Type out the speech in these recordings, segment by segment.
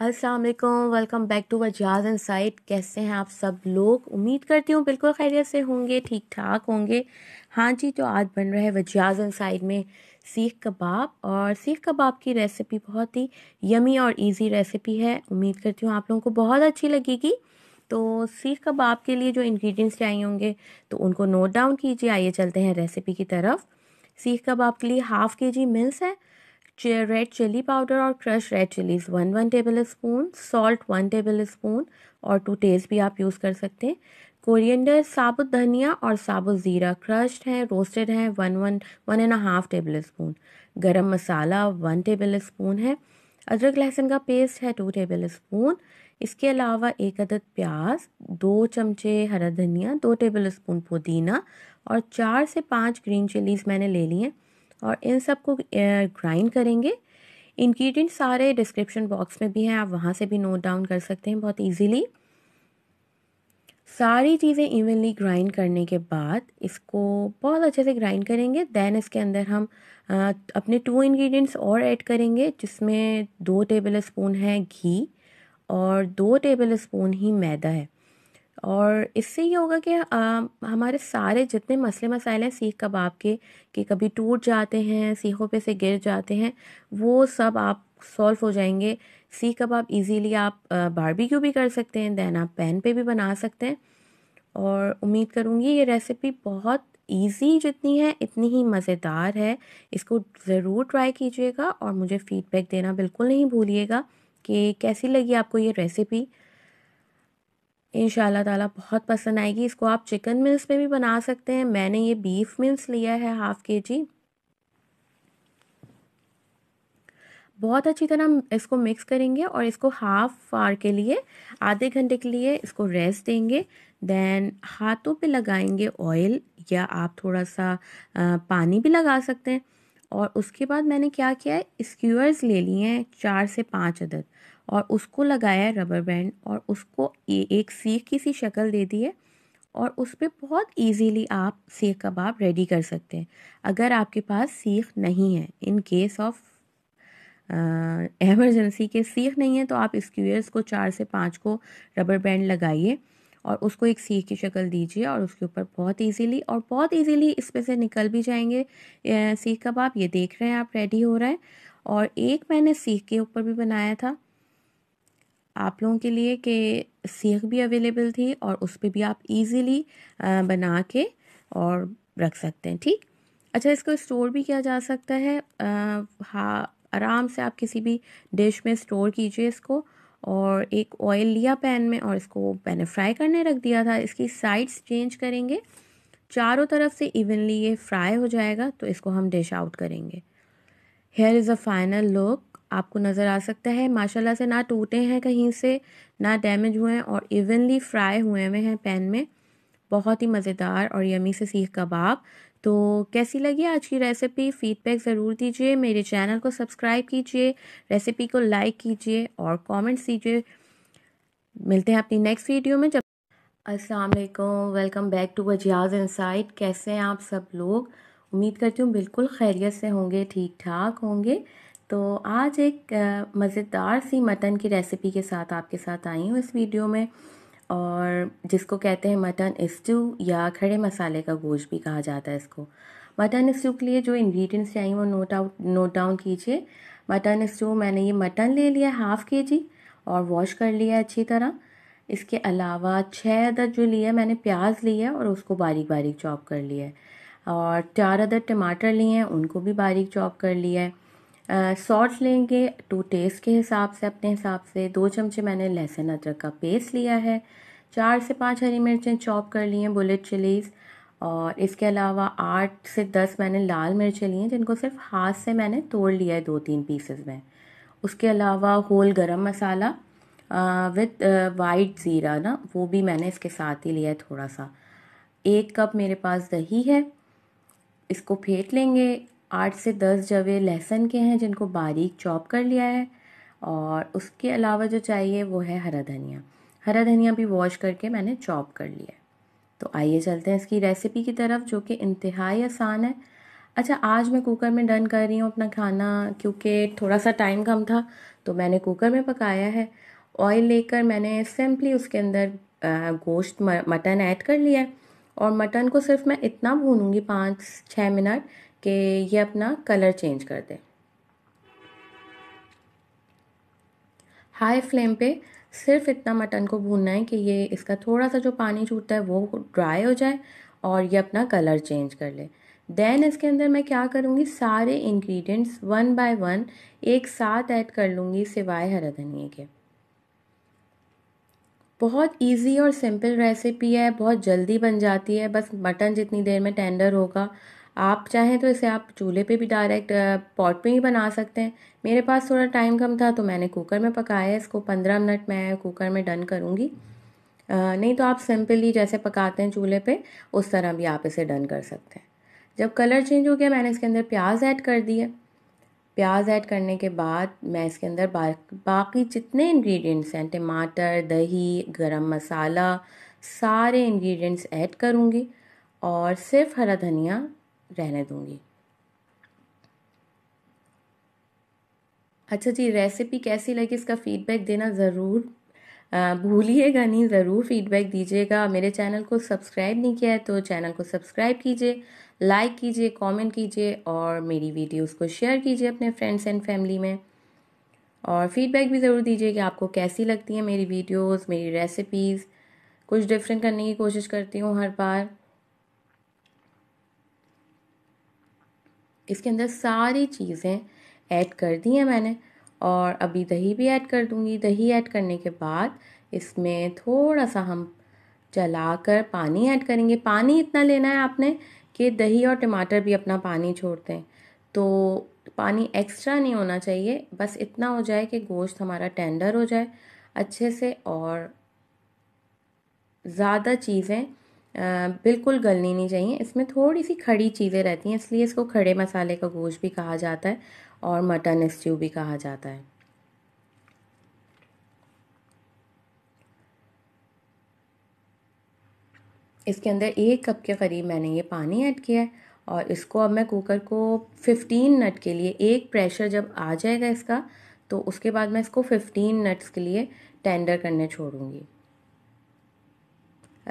Aslam welcome back to Wajiha's insight कैसे हैं आप सब लोग उम्मीद करती हूँ बिल्कुल खैरियत से होंगे ठीक ठाक होंगे हाँ जी तो आज बन रहा है वजाज एंड साइड में सीख कबाब और सीख कबाब की रेसिपी बहुत ही यमी और इजी रेसिपी है उम्मीद करती हूँ आप लोगों को बहुत अच्छी लगेगी तो सीख कबाब के लिए जो इन्ग्रीडियंट्स चाहिए होंगे तो उनको नोट डाउन कीजिए आइए चलते हैं रेसिपी की तरफ सीख कबाब के लिए हाफ़ के जी मिल्स है रेड चिली पाउडर और crush red chillies one one tablespoon salt one tablespoon और टू टेस्ट भी आप यूज़ कर सकते हैं कोरिएंडर साबुत धनिया और साबुत ज़ीरा क्रश्ड हैं रोस्टेड हैं one one one and half tablespoon garam masala one table spoon है अदरक लहसुन का पेस्ट है टू टेबल स्पून इसके अलावा एक अदद प्याज दो चमचे हरा धनिया दो टेबल स्पून पुदीना और चार से पाँच ग्रीन चिलीज़ मैंने ले ली हैं और इन सब को ग्राइंड करेंगे इन्ग्रीडियंट सारे डिस्क्रिप्शन बॉक्स में भी हैं आप वहाँ से भी नोट डाउन कर सकते हैं बहुत ईजीली सारी चीज़ें इवनली ग्राइंड करने के बाद इसको बहुत अच्छे से ग्राइंड करेंगे दैन इसके अंदर हम आ, अपने टू इंग्रेडिएंट्स और ऐड करेंगे जिसमें दो टेबल स्पून है घी और दो टेबल स्पून ही मैदा है और इससे ये होगा कि आ, हमारे सारे जितने मसले मसाइल हैं सीख कबाब के कि कभी टूट जाते हैं सीखों पे से गिर जाते हैं वो सब आप सॉल्व हो जाएंगे सीख कबाब इजीली आप बारबेक्यू भी कर सकते हैं दैन आप पैन पे भी बना सकते हैं और उम्मीद करूँगी ये रेसिपी बहुत ईजी जितनी है इतनी ही मज़ेदार है इसको ज़रूर ट्राई कीजिएगा और मुझे फीडबैक देना बिल्कुल नहीं भूलिएगा कि कैसी लगी आपको ये रेसिपी इन ताला बहुत पसंद आएगी इसको आप चिकन मिल्स में भी बना सकते हैं मैंने ये बीफ मिल्स लिया है हाफ़ के जी बहुत अच्छी तरह इसको मिक्स करेंगे और इसको हाफ आवर के लिए आधे घंटे के लिए इसको रेस्ट देंगे देन हाथों पे लगाएंगे ऑयल या आप थोड़ा सा आ, पानी भी लगा सकते हैं और उसके बाद मैंने क्या किया है स्क्यूअर्स ले लिए हैं चार से पाँच अदद और उसको लगाया है रबर बैंड और उसको ए, एक सीख की सी शक्ल दे दी है और उस पर बहुत इजीली आप सीख कबाब रेडी कर सकते हैं अगर आपके पास सीख नहीं है इन केस ऑफ एमरजेंसी के सीख नहीं है तो आप स्क्यूअर्स को चार से पाँच को रबर बैंड लगाइए और उसको एक सीख की शक्ल दीजिए और उसके ऊपर बहुत इजीली और बहुत इजीली इसमें से निकल भी जाएंगे सीख कबाब ये देख रहे हैं आप रेडी हो रहा है और एक मैंने सीख के ऊपर भी बनाया था आप लोगों के लिए कि सीख भी अवेलेबल थी और उस पर भी आप इजीली बना के और रख सकते हैं ठीक अच्छा इसको स्टोर भी किया जा सकता है हाँ आराम से आप किसी भी डिश में स्टोर कीजिए इसको और एक ऑयल लिया पैन में और इसको मैंने फ्राई करने रख दिया था इसकी साइड्स चेंज करेंगे चारों तरफ से इवनली ये फ्राई हो जाएगा तो इसको हम डिश आउट करेंगे here is a final look आपको नज़र आ सकता है माशाल्लाह से ना टूटे हैं कहीं से ना डैमेज हुए हैं और इवनली फ्राई हुए हुए हैं पैन में बहुत ही मज़ेदार और यमी से सीख कबाब तो कैसी लगी आज की रेसिपी फीडबैक ज़रूर दीजिए मेरे चैनल को सब्सक्राइब कीजिए रेसिपी को लाइक कीजिए और कमेंट्स दीजिए मिलते हैं अपनी नेक्स्ट वीडियो में जब असलकम वेलकम बैक टू अजियाज इनसाइट कैसे हैं आप सब लोग उम्मीद करती हूँ बिल्कुल खैरियत से होंगे ठीक ठाक होंगे तो आज एक मज़ेदार सी मटन की रेसिपी के साथ आपके साथ आई हूँ इस वीडियो में और जिसको कहते हैं मटन स्टू या खड़े मसाले का गोश्त भी कहा जाता है इसको मटन स्टू के लिए जो इन्ग्रीडियंट्स चाहिए वो नोट आउट नोट डाउन कीजिए मटन स्टू मैंने ये मटन ले लिया हाफ़ के जी और वॉश कर लिया अच्छी तरह इसके अलावा छः अदर जो लिया है मैंने प्याज लिया और उसको बारीक बारीक चॉप कर लिया है और चार अदर टमाटर लिए हैं उनको भी बारीक चॉप कर लिया है सॉल्ट लेंगे टू तो टेस्ट के हिसाब से अपने हिसाब से दो चमचे मैंने लहसुन अदरक का पेस्ट लिया है चार से पाँच हरी मिर्चें चॉप कर ली हैं बुलेट चिलीज़ और इसके अलावा आठ से दस मैंने लाल मिर्चें ली हैं जिनको सिर्फ हाथ से मैंने तोड़ लिया है दो तीन पीसेस में उसके अलावा होल गरम मसाला विद वाइट ज़ीरा ना वो भी मैंने इसके साथ ही लिया है थोड़ा सा एक कप मेरे पास दही है इसको फेंट लेंगे आठ से दस जवे लहसुन के हैं जिनको बारीक चॉप कर लिया है और उसके अलावा जो चाहिए वो है हरा धनिया हरा धनिया भी वॉश करके मैंने चॉप कर लिया तो आइए चलते हैं इसकी रेसिपी की तरफ जो कि इंतहाई आसान है अच्छा आज मैं कुकर में डन कर रही हूँ अपना खाना क्योंकि थोड़ा सा टाइम कम था तो मैंने कुकर में पकाया है ऑयल लेकर मैंने सिंपली उसके अंदर गोश्त मटन ऐड कर लिया है और मटन को सिर्फ मैं इतना भूनूंगी पाँच छः मिनट कि ये अपना कलर चेंज कर दे हाई फ्लेम पे सिर्फ इतना मटन को भूनना है कि ये इसका थोड़ा सा जो पानी छूटता है वो ड्राई हो जाए और ये अपना कलर चेंज कर ले देन इसके अंदर मैं क्या करूँगी सारे इंग्रेडिएंट्स वन बाय वन एक साथ ऐड कर लूँगी सिवाय हरा धनिए के बहुत इजी और सिंपल रेसिपी है बहुत जल्दी बन जाती है बस मटन जितनी देर में टेंडर होगा आप चाहें तो इसे आप चूल्हे पे भी डायरेक्ट पॉट पे ही बना सकते हैं मेरे पास थोड़ा टाइम कम था तो मैंने कुकर में पकाया इसको पंद्रह मिनट मैं कुकर में डन करूँगी नहीं तो आप सिंपली जैसे पकाते हैं चूल्हे पे उस तरह भी आप इसे डन कर सकते हैं जब कलर चेंज हो गया मैंने इसके अंदर प्याज ऐड कर दिए प्याज ऐड करने के बाद मैं इसके अंदर बा, बाकी जितने इंग्रेडिएंट्स हैं टमाटर दही गरम मसाला सारे इंग्रेडिएंट्स ऐड करूँगी और सिर्फ हरा धनिया रहने दूँगी अच्छा जी रेसिपी कैसी लगी इसका फ़ीडबैक देना ज़रूर भूलिएगा नहीं ज़रूर फीडबैक दीजिएगा मेरे चैनल को सब्सक्राइब नहीं किया है तो चैनल को सब्सक्राइब कीजिए लाइक कीजिए कमेंट कीजिए और मेरी वीडियोस को शेयर कीजिए अपने फ्रेंड्स एंड फैमिली में और फीडबैक भी ज़रूर दीजिए कि आपको कैसी लगती है मेरी वीडियोस मेरी रेसिपीज़ कुछ डिफरेंट करने की कोशिश करती हूँ हर बार इसके अंदर सारी चीज़ें ऐड कर दी हैं मैंने और अभी दही भी ऐड कर दूँगी दही ऐड करने के बाद इसमें थोड़ा सा हम चला कर पानी ऐड करेंगे पानी इतना लेना है आपने कि दही और टमाटर भी अपना पानी छोड़ दें तो पानी एक्स्ट्रा नहीं होना चाहिए बस इतना हो जाए कि गोश्त हमारा टेंडर हो जाए अच्छे से और ज़्यादा चीज़ें बिल्कुल गलनी नहीं चाहिए इसमें थोड़ी सी खड़ी चीज़ें रहती हैं इसलिए इसको खड़े मसाले का गोश्त भी कहा जाता है और मटन स्ट्यू भी कहा जाता है इसके अंदर एक कप के करीब मैंने ये पानी ऐड किया है और इसको अब मैं कुकर को 15 मिनट के लिए एक प्रेशर जब आ जाएगा इसका तो उसके बाद मैं इसको 15 मिनट्स के लिए टेंडर करने छोड़ूंगी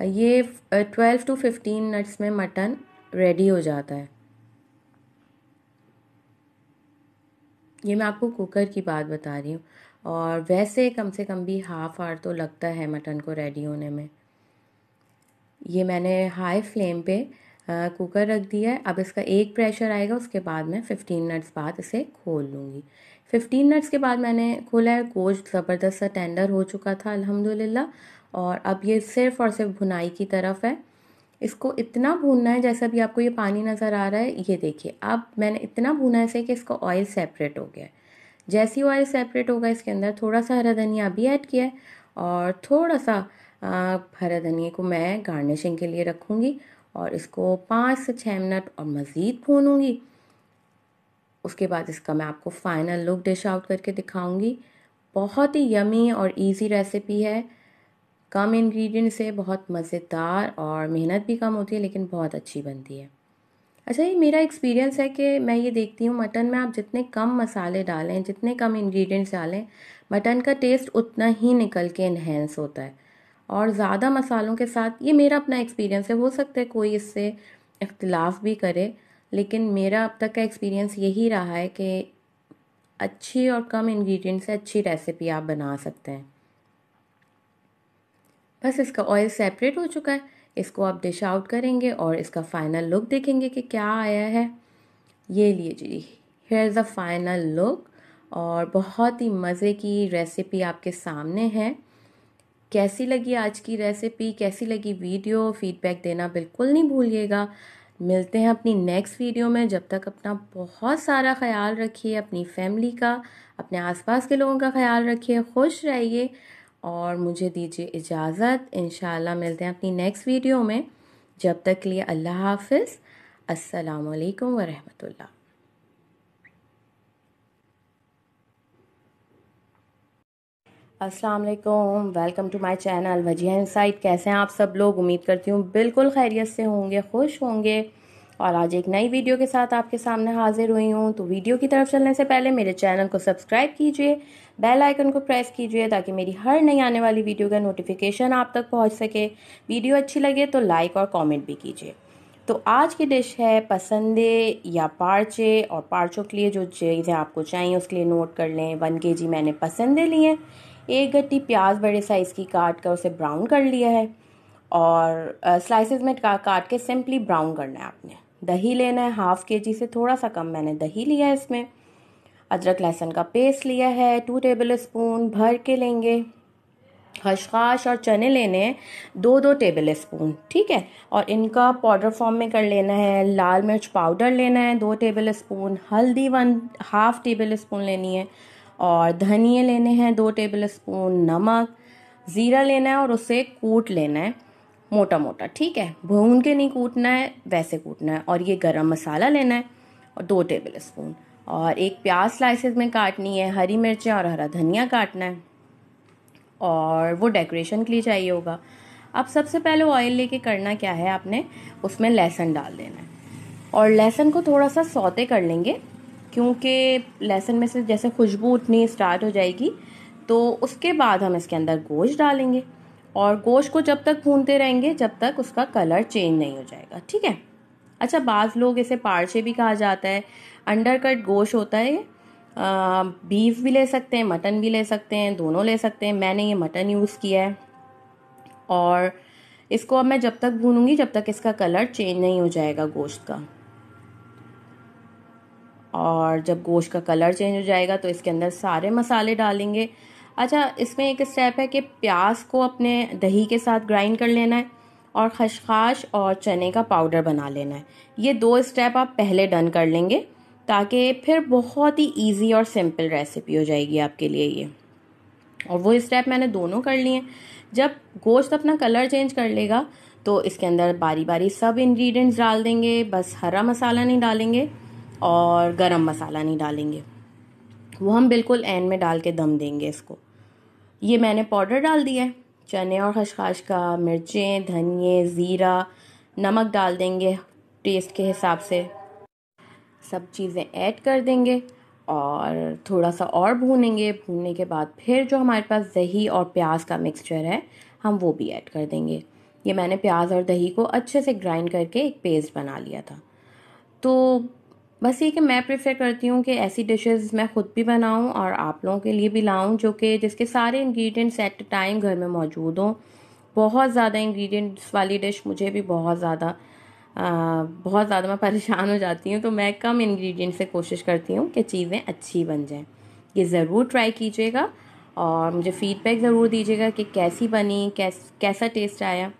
ये ट्वेल्व टू फिफ्टीन मिनट्स में मटन रेडी हो जाता है ये मैं आपको कुकर की बात बता रही हूँ और वैसे कम से कम भी हाफ आवर तो लगता है मटन को रेडी होने में ये मैंने हाई फ्लेम पे कुकर रख दिया है अब इसका एक प्रेशर आएगा उसके बाद मैं फिफ्टीन मिनट्स बाद इसे खोल लूँगी फिफ्टीन मिनट्स के बाद मैंने खोला है गोश्त ज़बरदस्त सा टेंडर हो चुका था अल्हम्दुलिल्लाह और अब ये सिर्फ और सिर्फ भुनाई की तरफ है इसको इतना भूनना है जैसे अभी आपको ये पानी नज़र आ रहा है ये देखिए अब मैंने इतना भूना है कि इसका ऑयल सेपरेट हो गया है जैसे ही ऑयल सेपरेट होगा इसके अंदर थोड़ा सा हरा धनिया भी ऐड किया है और थोड़ा सा हरा धनिया को मैं गार्निशिंग के लिए रखूँगी और इसको पाँच से छः मिनट और मज़ीद भूनूँगी उसके बाद इसका मैं आपको फाइनल लुक डिश आउट करके दिखाऊँगी बहुत ही यमी और इजी रेसिपी है कम इंग्रेडिएंट्स से बहुत मज़ेदार और मेहनत भी कम होती है लेकिन बहुत अच्छी बनती है अच्छा ये मेरा एक्सपीरियंस है कि मैं ये देखती हूँ मटन में आप जितने कम मसाले डालें जितने कम इंग्रेडिएंट्स डालें मटन का टेस्ट उतना ही निकल के इन्हेंस होता है और ज़्यादा मसालों के साथ ये मेरा अपना एक्सपीरियंस है हो सकता है कोई इससे इख्तलाफ भी करे लेकिन मेरा अब तक का एक्सपीरियंस यही रहा है कि अच्छी और कम इंग्रेडिएंट्स से अच्छी रेसिपी आप बना सकते हैं बस इसका ऑयल सेपरेट हो चुका है इसको आप डिश आउट करेंगे और इसका फाइनल लुक देखेंगे कि क्या आया है ये लिए जी here is the final look और बहुत ही मज़े की रेसिपी आपके सामने है कैसी लगी आज की रेसिपी कैसी लगी वीडियो फीडबैक देना बिल्कुल नहीं भूलिएगा मिलते हैं अपनी नेक्स्ट वीडियो में जब तक अपना बहुत सारा ख्याल रखिए अपनी फैमिली का अपने आसपास के लोगों का ख्याल रखिए खुश रहिए और मुझे दीजिए इजाज़त इन मिलते हैं अपनी नेक्स्ट वीडियो में जब तक के लिए अल्लाह हाफिज़ असलकम अस्सलाम वालेकुम welcome to my channel Wajiha insight कैसे हैं आप सब लोग उम्मीद करती हूँ बिल्कुल खैरियत से होंगे खुश होंगे और आज एक नई वीडियो के साथ आपके सामने हाजिर हुई हूँ तो वीडियो की तरफ चलने से पहले मेरे चैनल को सब्सक्राइब कीजिए बेल आइकन को प्रेस कीजिए ताकि मेरी हर नई आने वाली वीडियो का नोटिफिकेशन आप तक पहुँच सके वीडियो अच्छी लगे तो लाइक और कॉमेंट भी कीजिए तो आज की डिश है पसंदे या पार्चे और पार्चों के लिए जो चीज़ें आपको चाहिए उसके लिए नोट कर लें वन के जी मैंने पसंदे लिए एक गट्टी प्याज बड़े साइज़ की काट कर उसे ब्राउन कर लिया है और स्लाइसेस में का, काट के सिंपली ब्राउन करना है आपने दही लेना है हाफ के जी से थोड़ा सा कम मैंने दही लिया है इसमें अदरक लहसुन का पेस्ट लिया है टू टेबल स्पून भर के लेंगे खशखाश और चने लेने दो दो टेबल स्पून ठीक है और इनका पाउडर फॉर्म में कर लेना है लाल मिर्च पाउडर लेना है दो टेबल स्पून हल्दी वन हाफ टेबल स्पून लेनी है और धनिए लेने हैं दो टेबल स्पून नमक ज़ीरा लेना है और उसे कूट लेना है मोटा मोटा ठीक है भून के नहीं कूटना है वैसे कूटना है और ये गरम मसाला लेना है और दो टेबल स्पून और एक प्याज स्लाइसेस में काटनी है हरी मिर्चें और हरा धनिया काटना है और वो डेकोरेशन के लिए चाहिए होगा अब सबसे पहले ऑयल लेके करना क्या है आपने उसमें लहसुन डाल देना है और लहसुन को थोड़ा सा सौते कर लेंगे क्योंकि लहसुन में से जैसे खुशबू उठनी स्टार्ट हो जाएगी तो उसके बाद हम इसके अंदर गोश्त डालेंगे और गोश्त को जब तक भूनते रहेंगे जब तक उसका कलर चेंज नहीं हो जाएगा ठीक है अच्छा बाज़ लोग इसे पारछे भी कहा जाता है अंडर कट गोश्त होता है आ, बीफ भी ले सकते हैं मटन भी ले सकते हैं दोनों ले सकते हैं मैंने ये मटन यूज़ किया है और इसको अब मैं जब तक भूनूंगी जब तक इसका कलर चेंज नहीं हो जाएगा गोश्त का और जब गोश्त का कलर चेंज हो जाएगा तो इसके अंदर सारे मसाले डालेंगे अच्छा इसमें एक स्टेप है कि प्याज को अपने दही के साथ ग्राइंड कर लेना है और खशखाश और चने का पाउडर बना लेना है ये दो स्टेप आप पहले डन कर लेंगे ताकि फिर बहुत ही इजी और सिंपल रेसिपी हो जाएगी आपके लिए ये और वो स्टेप मैंने दोनों कर लिए जब गोश्त अपना कलर चेंज कर लेगा तो इसके अंदर बारी बारी सब इंग्रेडिएंट्स डाल देंगे बस हरा मसाला नहीं डालेंगे और गरम मसाला नहीं डालेंगे वो हम बिल्कुल एंड में डाल के दम देंगे इसको ये मैंने पाउडर डाल दिया है चने और खशखाश का मिर्चें धनिए ज़ीरा नमक डाल देंगे टेस्ट के हिसाब से सब चीज़ें ऐड कर देंगे और थोड़ा सा और भूनेंगे भूनने के बाद फिर जो हमारे पास दही और प्याज का मिक्सचर है हम वो भी ऐड कर देंगे ये मैंने प्याज और दही को अच्छे से ग्राइंड करके एक पेस्ट बना लिया था तो बस ये कि मैं प्रेफर करती हूँ कि ऐसी डिशेस मैं ख़ुद भी बनाऊँ और आप लोगों के लिए भी लाऊँ जो कि जिसके सारे इंग्रेडिएंट्स एट टाइम घर में मौजूद हों बहुत ज़्यादा इंग्रेडिएंट्स वाली डिश मुझे भी बहुत ज़्यादा बहुत ज़्यादा मैं परेशान हो जाती हूँ तो मैं कम इंग्रेडिएंट से कोशिश करती हूँ कि चीज़ें अच्छी बन जाएँ ये ज़रूर ट्राई कीजिएगा और मुझे फ़ीडबैक ज़रूर दीजिएगा कि कैसी बनी कैस कैसा टेस्ट आया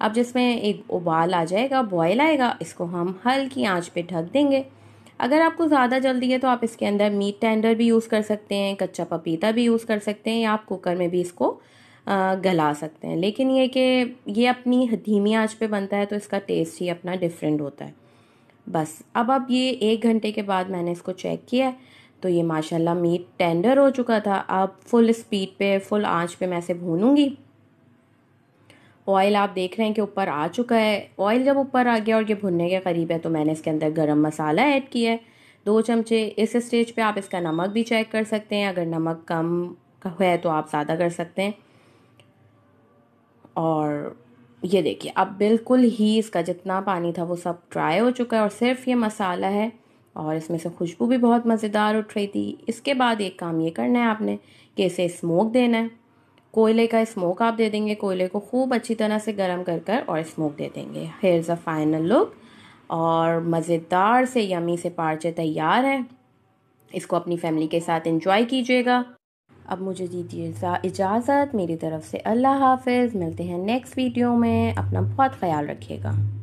अब जिसमें एक उबाल आ जाएगा बॉयल आएगा इसको हम हल्की आंच पे ढक देंगे अगर आपको ज़्यादा जल्दी है तो आप इसके अंदर मीट टेंडर भी यूज़ कर सकते हैं कच्चा पपीता भी यूज़ कर सकते हैं या आप कुकर में भी इसको गला सकते हैं लेकिन ये कि ये अपनी धीमी आंच पे बनता है तो इसका टेस्ट ही अपना डिफरेंट होता है बस अब अब ये एक घंटे के बाद मैंने इसको चेक किया तो ये माशाल्लाह मीट टेंडर हो चुका था अब फुल स्पीड पे फुल आंच पे मैं इसे भूनूंगी ऑयल आप देख रहे हैं कि ऊपर आ चुका है ऑयल जब ऊपर आ गया और ये भुनने के करीब है तो मैंने इसके अंदर गरम मसाला ऐड किया है दो चमचे इस स्टेज पे आप इसका नमक भी चेक कर सकते हैं अगर नमक कम है तो आप ज़्यादा कर सकते हैं और ये देखिए अब बिल्कुल ही इसका जितना पानी था वो सब ड्राई हो चुका है और सिर्फ ये मसाला है और इसमें से खुशबू भी बहुत मज़ेदार उठ रही थी इसके बाद एक काम ये करना है आपने कि इसे स्मोक देना है कोयले का स्मोक आप दे देंगे कोयले को खूब अच्छी तरह से गर्म कर कर और स्मोक दे देंगे here is a final look और मज़ेदार से यमी से पार्चे तैयार है इसको अपनी फैमिली के साथ इंजॉय कीजिएगा अब मुझे दीजिए इजाज़त मेरी तरफ से अल्लाह हाफिज़ मिलते हैं नेक्स्ट वीडियो में अपना बहुत ख्याल रखिएगा